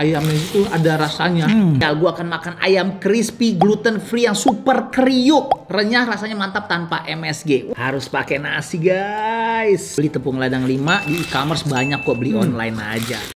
ayamnya itu ada rasanya. Hmm. Ya, gue akan makan ayam crispy gluten free yang super kriuk, renyah rasanya mantap tanpa MSG. Harus pakai nasi guys. Beli tepung ladang 5 di e-commerce banyak kok beli hmm. online aja.